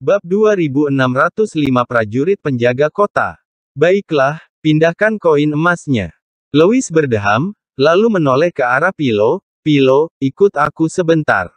Bab 2605 Prajurit Penjaga Kota. Baiklah, pindahkan koin emasnya. Louis berdeham, lalu menoleh ke arah Pilo, Pilo, ikut aku sebentar.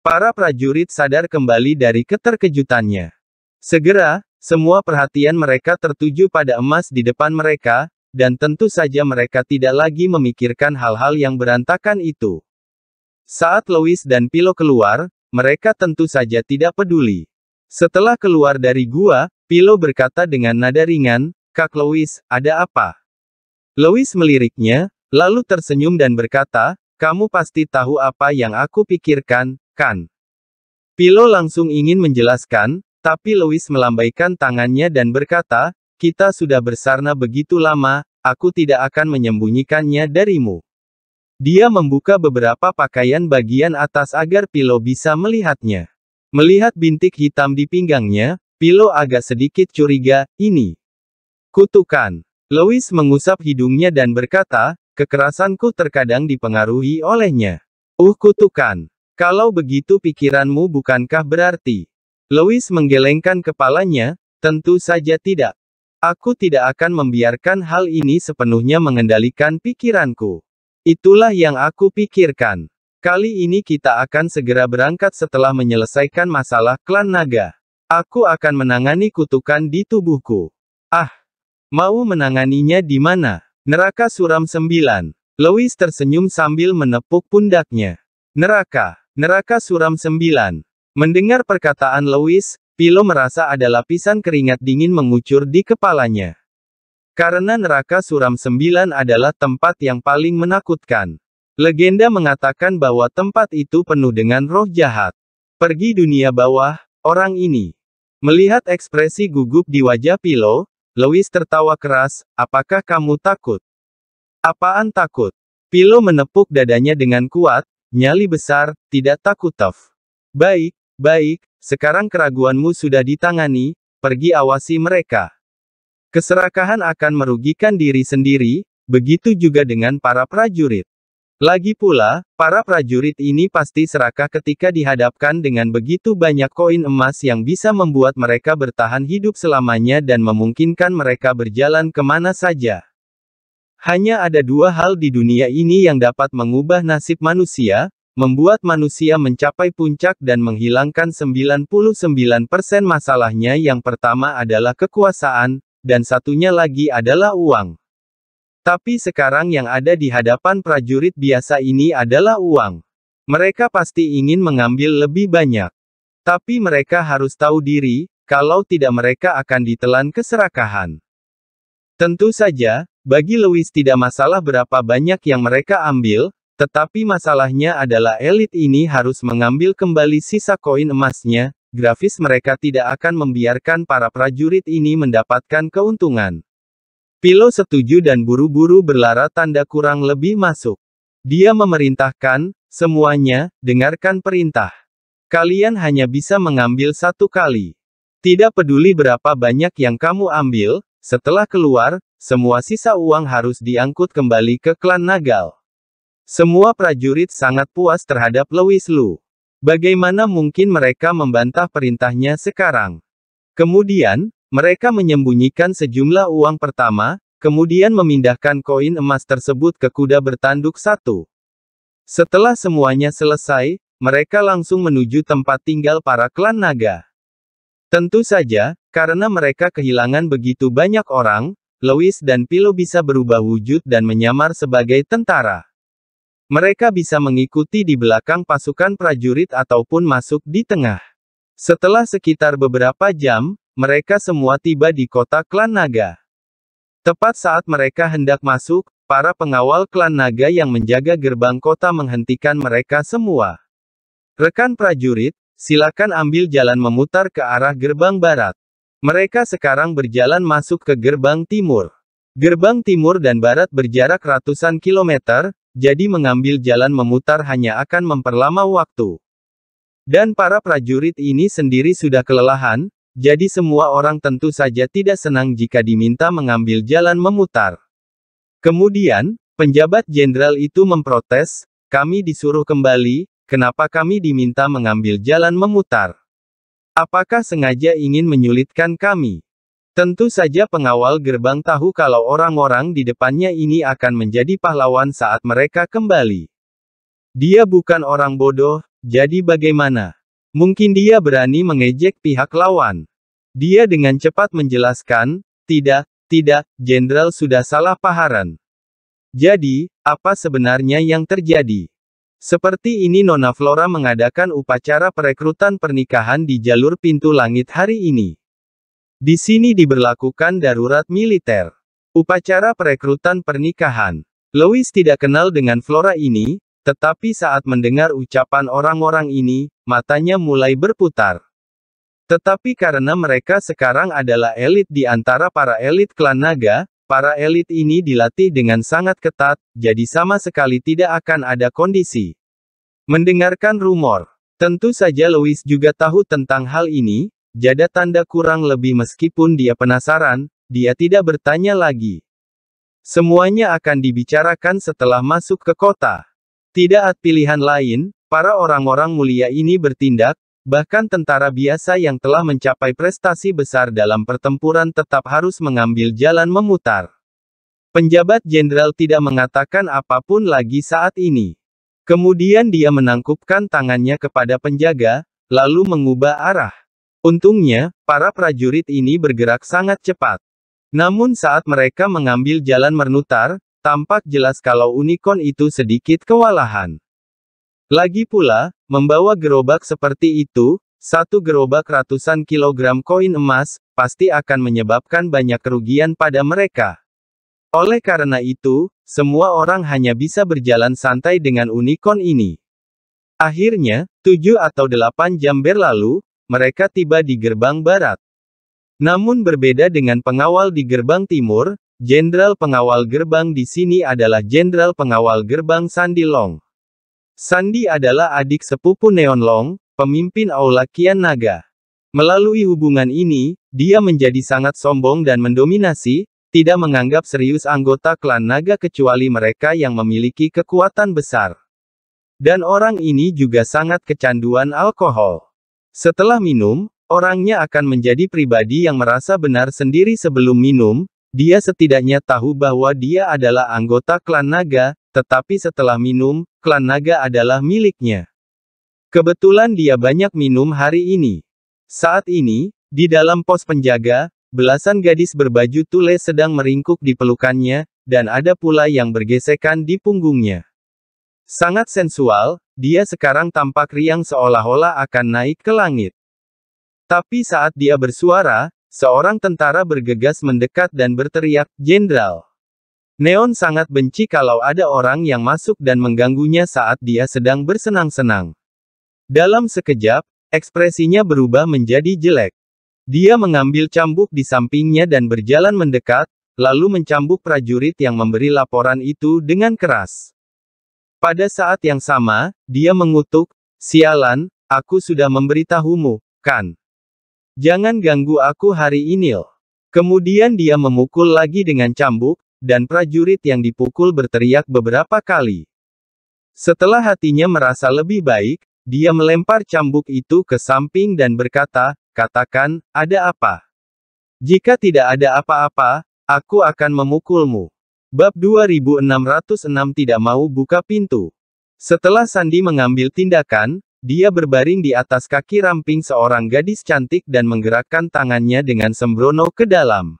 Para prajurit sadar kembali dari keterkejutannya. Segera, semua perhatian mereka tertuju pada emas di depan mereka, dan tentu saja mereka tidak lagi memikirkan hal-hal yang berantakan itu. Saat Louis dan Pilo keluar, mereka tentu saja tidak peduli. Setelah keluar dari gua, Pilo berkata dengan nada ringan, Kak Louis, ada apa? Louis meliriknya, lalu tersenyum dan berkata, kamu pasti tahu apa yang aku pikirkan, kan? Pilo langsung ingin menjelaskan, tapi Louis melambaikan tangannya dan berkata, kita sudah bersarna begitu lama, aku tidak akan menyembunyikannya darimu. Dia membuka beberapa pakaian bagian atas agar Pilo bisa melihatnya. Melihat bintik hitam di pinggangnya, Pilo agak sedikit curiga, ini. Kutukan. Louis mengusap hidungnya dan berkata, kekerasanku terkadang dipengaruhi olehnya. Uh kutukan. Kalau begitu pikiranmu bukankah berarti? Louis menggelengkan kepalanya, tentu saja tidak. Aku tidak akan membiarkan hal ini sepenuhnya mengendalikan pikiranku. Itulah yang aku pikirkan. Kali ini kita akan segera berangkat setelah menyelesaikan masalah klan naga. Aku akan menangani kutukan di tubuhku. Ah, mau menanganinya di mana? Neraka Suram Sembilan. Louis tersenyum sambil menepuk pundaknya. Neraka, Neraka Suram Sembilan. Mendengar perkataan Louis, Pilo merasa ada lapisan keringat dingin mengucur di kepalanya. Karena neraka suram sembilan adalah tempat yang paling menakutkan. Legenda mengatakan bahwa tempat itu penuh dengan roh jahat. Pergi dunia bawah, orang ini. Melihat ekspresi gugup di wajah Pilo, Louis tertawa keras, apakah kamu takut? Apaan takut? Pilo menepuk dadanya dengan kuat, nyali besar, tidak takut tough. Baik, baik, sekarang keraguanmu sudah ditangani, pergi awasi mereka. Keserakahan akan merugikan diri sendiri, begitu juga dengan para prajurit. Lagi pula, para prajurit ini pasti serakah ketika dihadapkan dengan begitu banyak koin emas yang bisa membuat mereka bertahan hidup selamanya dan memungkinkan mereka berjalan kemana saja. Hanya ada dua hal di dunia ini yang dapat mengubah nasib manusia, membuat manusia mencapai puncak dan menghilangkan 99% masalahnya yang pertama adalah kekuasaan, dan satunya lagi adalah uang. Tapi sekarang yang ada di hadapan prajurit biasa ini adalah uang. Mereka pasti ingin mengambil lebih banyak. Tapi mereka harus tahu diri, kalau tidak mereka akan ditelan keserakahan. Tentu saja, bagi Lewis tidak masalah berapa banyak yang mereka ambil, tetapi masalahnya adalah elit ini harus mengambil kembali sisa koin emasnya, grafis mereka tidak akan membiarkan para prajurit ini mendapatkan keuntungan. Pilo setuju dan buru-buru berlara tanda kurang lebih masuk. Dia memerintahkan, semuanya, dengarkan perintah. Kalian hanya bisa mengambil satu kali. Tidak peduli berapa banyak yang kamu ambil, setelah keluar, semua sisa uang harus diangkut kembali ke klan Nagal. Semua prajurit sangat puas terhadap Lewis Lu. Bagaimana mungkin mereka membantah perintahnya sekarang? Kemudian, mereka menyembunyikan sejumlah uang pertama, kemudian memindahkan koin emas tersebut ke kuda bertanduk satu. Setelah semuanya selesai, mereka langsung menuju tempat tinggal para klan naga. Tentu saja, karena mereka kehilangan begitu banyak orang, Louis dan Pilo bisa berubah wujud dan menyamar sebagai tentara. Mereka bisa mengikuti di belakang pasukan prajurit ataupun masuk di tengah. Setelah sekitar beberapa jam, mereka semua tiba di kota klan naga. Tepat saat mereka hendak masuk, para pengawal klan naga yang menjaga gerbang kota menghentikan mereka semua. Rekan prajurit, silakan ambil jalan memutar ke arah gerbang barat. Mereka sekarang berjalan masuk ke gerbang timur. Gerbang timur dan barat berjarak ratusan kilometer, jadi mengambil jalan memutar hanya akan memperlama waktu. Dan para prajurit ini sendiri sudah kelelahan, jadi semua orang tentu saja tidak senang jika diminta mengambil jalan memutar. Kemudian, penjabat jenderal itu memprotes, kami disuruh kembali, kenapa kami diminta mengambil jalan memutar? Apakah sengaja ingin menyulitkan kami? Tentu saja pengawal gerbang tahu kalau orang-orang di depannya ini akan menjadi pahlawan saat mereka kembali. Dia bukan orang bodoh, jadi bagaimana? Mungkin dia berani mengejek pihak lawan. Dia dengan cepat menjelaskan, tidak, tidak, jenderal sudah salah paharan. Jadi, apa sebenarnya yang terjadi? Seperti ini Nona Flora mengadakan upacara perekrutan pernikahan di jalur pintu langit hari ini. Di sini diberlakukan darurat militer. Upacara perekrutan pernikahan. Louis tidak kenal dengan Flora ini, tetapi saat mendengar ucapan orang-orang ini, matanya mulai berputar. Tetapi karena mereka sekarang adalah elit di antara para elit klan naga, para elit ini dilatih dengan sangat ketat, jadi sama sekali tidak akan ada kondisi. Mendengarkan rumor, tentu saja Louis juga tahu tentang hal ini, jada tanda kurang lebih meskipun dia penasaran, dia tidak bertanya lagi. Semuanya akan dibicarakan setelah masuk ke kota. Tidak ada pilihan lain, para orang-orang mulia ini bertindak, bahkan tentara biasa yang telah mencapai prestasi besar dalam pertempuran tetap harus mengambil jalan memutar. Penjabat jenderal tidak mengatakan apapun lagi saat ini. Kemudian dia menangkupkan tangannya kepada penjaga, lalu mengubah arah. Untungnya, para prajurit ini bergerak sangat cepat. Namun saat mereka mengambil jalan menutar, Tampak jelas kalau unicorn itu sedikit kewalahan. Lagi pula, membawa gerobak seperti itu, satu gerobak ratusan kilogram koin emas, pasti akan menyebabkan banyak kerugian pada mereka. Oleh karena itu, semua orang hanya bisa berjalan santai dengan unicorn ini. Akhirnya, tujuh atau delapan jam berlalu, mereka tiba di gerbang barat. Namun berbeda dengan pengawal di gerbang timur, Jenderal pengawal gerbang di sini adalah Jenderal pengawal gerbang Sandi Long. Sandi adalah adik sepupu Neon Long, pemimpin Aula Kian Naga. Melalui hubungan ini, dia menjadi sangat sombong dan mendominasi, tidak menganggap serius anggota klan naga kecuali mereka yang memiliki kekuatan besar. Dan orang ini juga sangat kecanduan alkohol. Setelah minum, orangnya akan menjadi pribadi yang merasa benar sendiri sebelum minum, dia setidaknya tahu bahwa dia adalah anggota klan naga, tetapi setelah minum, klan naga adalah miliknya. Kebetulan dia banyak minum hari ini. Saat ini, di dalam pos penjaga, belasan gadis berbaju tule sedang meringkuk di pelukannya, dan ada pula yang bergesekan di punggungnya. Sangat sensual, dia sekarang tampak riang seolah-olah akan naik ke langit. Tapi saat dia bersuara, Seorang tentara bergegas mendekat dan berteriak, Jenderal. Neon sangat benci kalau ada orang yang masuk dan mengganggunya saat dia sedang bersenang-senang. Dalam sekejap, ekspresinya berubah menjadi jelek. Dia mengambil cambuk di sampingnya dan berjalan mendekat, lalu mencambuk prajurit yang memberi laporan itu dengan keras. Pada saat yang sama, dia mengutuk, Sialan, aku sudah memberitahumu, kan? Jangan ganggu aku hari ini. Kemudian dia memukul lagi dengan cambuk, dan prajurit yang dipukul berteriak beberapa kali. Setelah hatinya merasa lebih baik, dia melempar cambuk itu ke samping dan berkata, katakan, ada apa? Jika tidak ada apa-apa, aku akan memukulmu. Bab 2606 tidak mau buka pintu. Setelah Sandi mengambil tindakan, dia berbaring di atas kaki ramping seorang gadis cantik dan menggerakkan tangannya dengan sembrono ke dalam.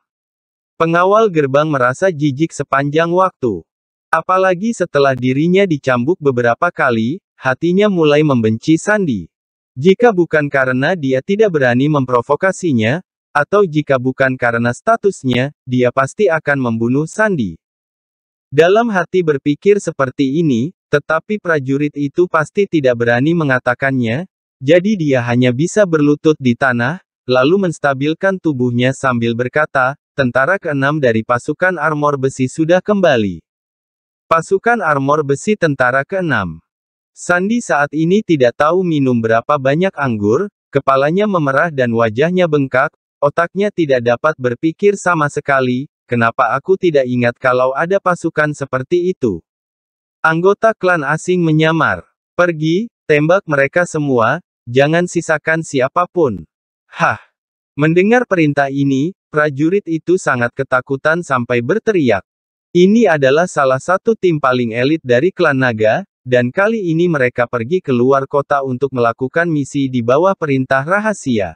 Pengawal gerbang merasa jijik sepanjang waktu. Apalagi setelah dirinya dicambuk beberapa kali, hatinya mulai membenci Sandi. Jika bukan karena dia tidak berani memprovokasinya, atau jika bukan karena statusnya, dia pasti akan membunuh Sandi. Dalam hati berpikir seperti ini, tetapi prajurit itu pasti tidak berani mengatakannya, jadi dia hanya bisa berlutut di tanah, lalu menstabilkan tubuhnya sambil berkata, tentara keenam dari pasukan armor besi sudah kembali. Pasukan armor besi tentara keenam. Sandi saat ini tidak tahu minum berapa banyak anggur, kepalanya memerah dan wajahnya bengkak, otaknya tidak dapat berpikir sama sekali, kenapa aku tidak ingat kalau ada pasukan seperti itu. Anggota klan asing menyamar. Pergi, tembak mereka semua, jangan sisakan siapapun. Hah! Mendengar perintah ini, prajurit itu sangat ketakutan sampai berteriak. Ini adalah salah satu tim paling elit dari klan naga, dan kali ini mereka pergi keluar kota untuk melakukan misi di bawah perintah rahasia.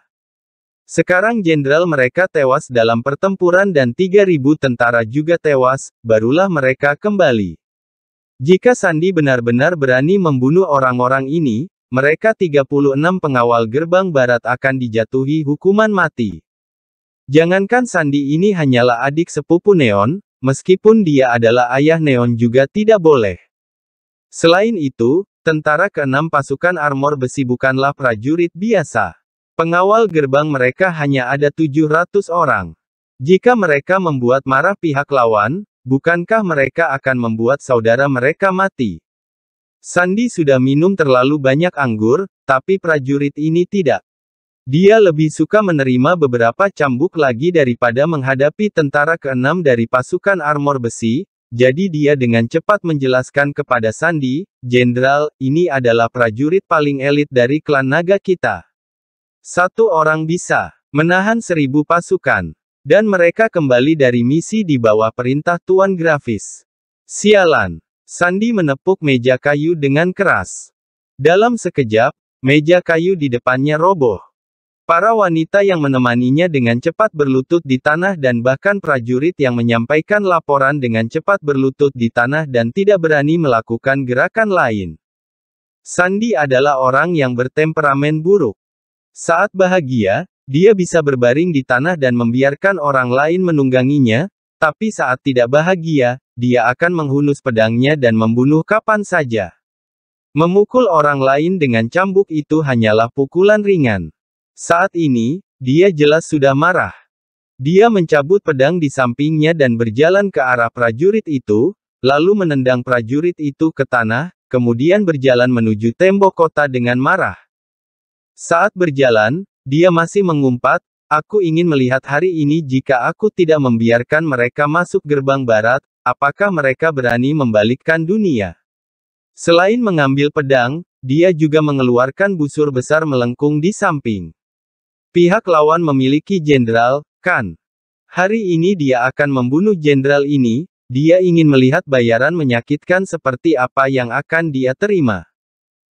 Sekarang jenderal mereka tewas dalam pertempuran dan 3.000 tentara juga tewas, barulah mereka kembali. Jika Sandi benar-benar berani membunuh orang-orang ini, mereka 36 pengawal gerbang barat akan dijatuhi hukuman mati. Jangankan Sandi ini hanyalah adik sepupu Neon, meskipun dia adalah ayah Neon juga tidak boleh. Selain itu, tentara keenam pasukan armor besi bukanlah prajurit biasa. Pengawal gerbang mereka hanya ada 700 orang. Jika mereka membuat marah pihak lawan, Bukankah mereka akan membuat saudara mereka mati? Sandi sudah minum terlalu banyak anggur, tapi prajurit ini tidak. Dia lebih suka menerima beberapa cambuk lagi daripada menghadapi tentara keenam dari pasukan armor besi, jadi dia dengan cepat menjelaskan kepada Sandi, Jenderal, ini adalah prajurit paling elit dari klan naga kita. Satu orang bisa menahan seribu pasukan. Dan mereka kembali dari misi di bawah perintah Tuan Grafis. Sialan. Sandi menepuk meja kayu dengan keras. Dalam sekejap, meja kayu di depannya roboh. Para wanita yang menemaninya dengan cepat berlutut di tanah dan bahkan prajurit yang menyampaikan laporan dengan cepat berlutut di tanah dan tidak berani melakukan gerakan lain. Sandi adalah orang yang bertemperamen buruk. Saat bahagia, dia bisa berbaring di tanah dan membiarkan orang lain menungganginya, tapi saat tidak bahagia, dia akan menghunus pedangnya dan membunuh kapan saja. Memukul orang lain dengan cambuk itu hanyalah pukulan ringan. Saat ini, dia jelas sudah marah. Dia mencabut pedang di sampingnya dan berjalan ke arah prajurit itu, lalu menendang prajurit itu ke tanah, kemudian berjalan menuju tembok kota dengan marah. Saat berjalan, dia masih mengumpat, aku ingin melihat hari ini jika aku tidak membiarkan mereka masuk gerbang barat, apakah mereka berani membalikkan dunia. Selain mengambil pedang, dia juga mengeluarkan busur besar melengkung di samping. Pihak lawan memiliki jenderal, kan? Hari ini dia akan membunuh jenderal ini, dia ingin melihat bayaran menyakitkan seperti apa yang akan dia terima.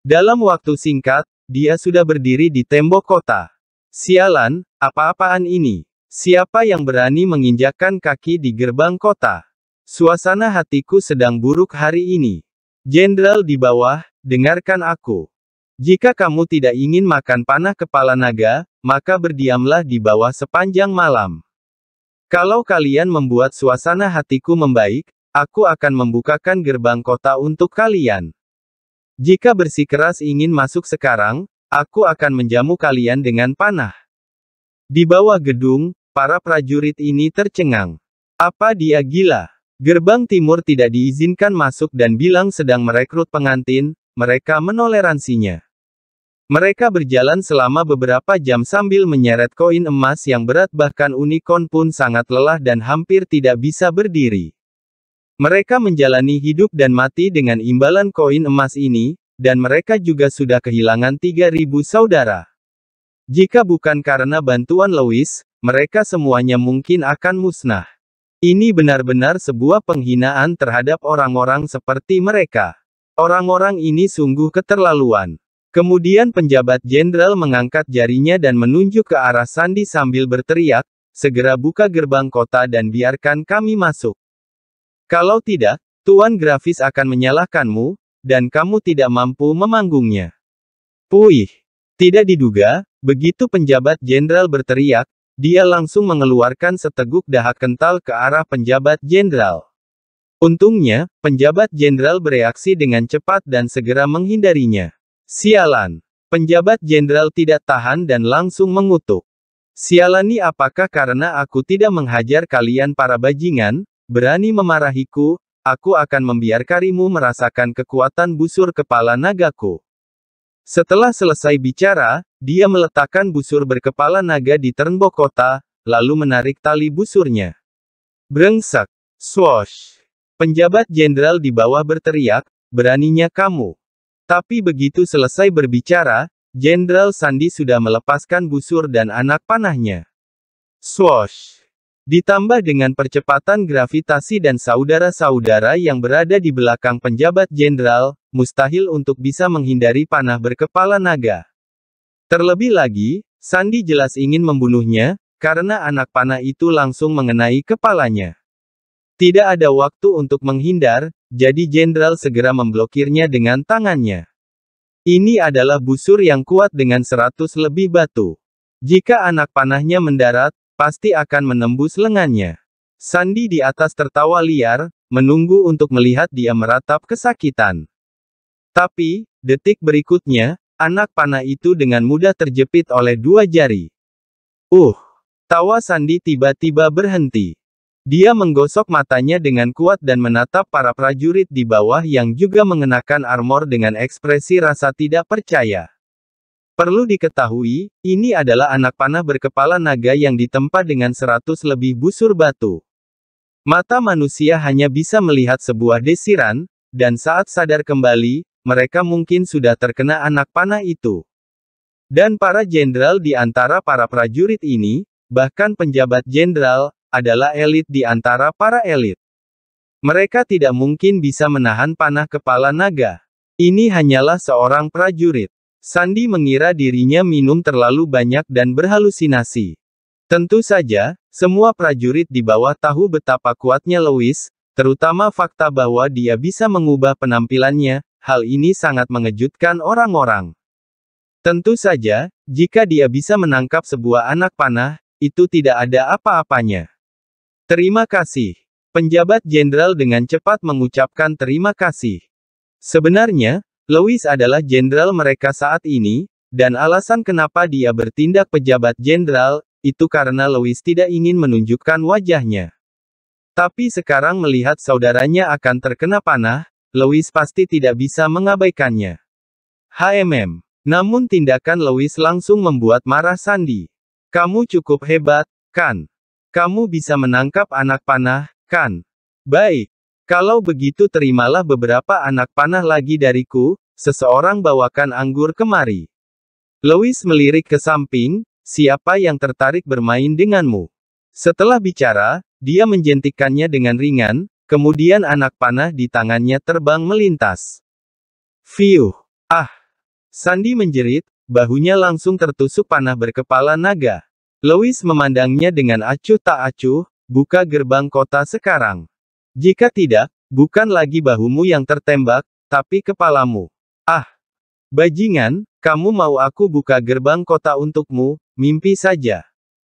Dalam waktu singkat, dia sudah berdiri di tembok kota. Sialan, apa-apaan ini? Siapa yang berani menginjakkan kaki di gerbang kota? Suasana hatiku sedang buruk hari ini. Jenderal di bawah, dengarkan aku. Jika kamu tidak ingin makan panah kepala naga, maka berdiamlah di bawah sepanjang malam. Kalau kalian membuat suasana hatiku membaik, aku akan membukakan gerbang kota untuk kalian. Jika bersikeras ingin masuk sekarang, Aku akan menjamu kalian dengan panah. Di bawah gedung, para prajurit ini tercengang. Apa dia gila? Gerbang timur tidak diizinkan masuk dan bilang sedang merekrut pengantin, mereka menoleransinya. Mereka berjalan selama beberapa jam sambil menyeret koin emas yang berat bahkan unicorn pun sangat lelah dan hampir tidak bisa berdiri. Mereka menjalani hidup dan mati dengan imbalan koin emas ini, dan mereka juga sudah kehilangan 3.000 saudara. Jika bukan karena bantuan Louis, mereka semuanya mungkin akan musnah. Ini benar-benar sebuah penghinaan terhadap orang-orang seperti mereka. Orang-orang ini sungguh keterlaluan. Kemudian penjabat jenderal mengangkat jarinya dan menunjuk ke arah Sandi sambil berteriak, segera buka gerbang kota dan biarkan kami masuk. Kalau tidak, Tuan Grafis akan menyalahkanmu, dan kamu tidak mampu memanggungnya. Puih! Tidak diduga, begitu penjabat jenderal berteriak, dia langsung mengeluarkan seteguk dahak kental ke arah penjabat jenderal. Untungnya, penjabat jenderal bereaksi dengan cepat dan segera menghindarinya. Sialan! Penjabat jenderal tidak tahan dan langsung mengutuk. Sialani apakah karena aku tidak menghajar kalian para bajingan, berani memarahiku, aku akan membiarkarimu merasakan kekuatan busur kepala nagaku. Setelah selesai bicara, dia meletakkan busur berkepala naga di ternbok kota, lalu menarik tali busurnya. Brengsak, swosh. Penjabat jenderal di bawah berteriak, beraninya kamu. Tapi begitu selesai berbicara, Jenderal Sandi sudah melepaskan busur dan anak panahnya. Swosh. Ditambah dengan percepatan gravitasi dan saudara-saudara yang berada di belakang penjabat jenderal, mustahil untuk bisa menghindari panah berkepala naga. Terlebih lagi, Sandi jelas ingin membunuhnya, karena anak panah itu langsung mengenai kepalanya. Tidak ada waktu untuk menghindar, jadi jenderal segera memblokirnya dengan tangannya. Ini adalah busur yang kuat dengan seratus lebih batu. Jika anak panahnya mendarat, pasti akan menembus lengannya. Sandi di atas tertawa liar, menunggu untuk melihat dia meratap kesakitan. Tapi, detik berikutnya, anak panah itu dengan mudah terjepit oleh dua jari. Uh, tawa Sandi tiba-tiba berhenti. Dia menggosok matanya dengan kuat dan menatap para prajurit di bawah yang juga mengenakan armor dengan ekspresi rasa tidak percaya. Perlu diketahui, ini adalah anak panah berkepala naga yang ditempa dengan 100 lebih busur batu. Mata manusia hanya bisa melihat sebuah desiran, dan saat sadar kembali, mereka mungkin sudah terkena anak panah itu. Dan para jenderal di antara para prajurit ini, bahkan penjabat jenderal, adalah elit di antara para elit. Mereka tidak mungkin bisa menahan panah kepala naga. Ini hanyalah seorang prajurit. Sandi mengira dirinya minum terlalu banyak dan berhalusinasi. Tentu saja, semua prajurit di bawah tahu betapa kuatnya Louis, terutama fakta bahwa dia bisa mengubah penampilannya, hal ini sangat mengejutkan orang-orang. Tentu saja, jika dia bisa menangkap sebuah anak panah, itu tidak ada apa-apanya. Terima kasih. Penjabat jenderal dengan cepat mengucapkan terima kasih. Sebenarnya, Louis adalah jenderal mereka saat ini, dan alasan kenapa dia bertindak pejabat jenderal, itu karena Louis tidak ingin menunjukkan wajahnya. Tapi sekarang melihat saudaranya akan terkena panah, Louis pasti tidak bisa mengabaikannya. HMM. Namun tindakan Louis langsung membuat marah Sandi. Kamu cukup hebat, kan? Kamu bisa menangkap anak panah, kan? Baik, kalau begitu terimalah beberapa anak panah lagi dariku, seseorang bawakan anggur kemari. Louis melirik ke samping, siapa yang tertarik bermain denganmu? Setelah bicara, dia menjentikannya dengan ringan, kemudian anak panah di tangannya terbang melintas. Fiuh! Ah! Sandi menjerit, bahunya langsung tertusuk panah berkepala naga. Louis memandangnya dengan acuh tak acuh, buka gerbang kota sekarang. Jika tidak, bukan lagi bahumu yang tertembak, tapi kepalamu. Ah! Bajingan, kamu mau aku buka gerbang kota untukmu, mimpi saja.